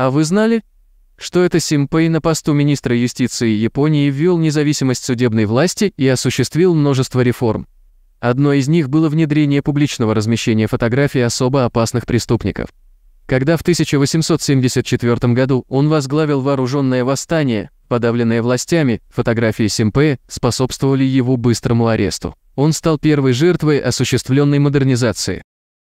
А вы знали, что это Симпэй на посту министра юстиции Японии ввел независимость судебной власти и осуществил множество реформ? Одно из них было внедрение публичного размещения фотографий особо опасных преступников. Когда в 1874 году он возглавил вооруженное восстание, подавленное властями, фотографии Симпея способствовали его быстрому аресту. Он стал первой жертвой осуществленной модернизации.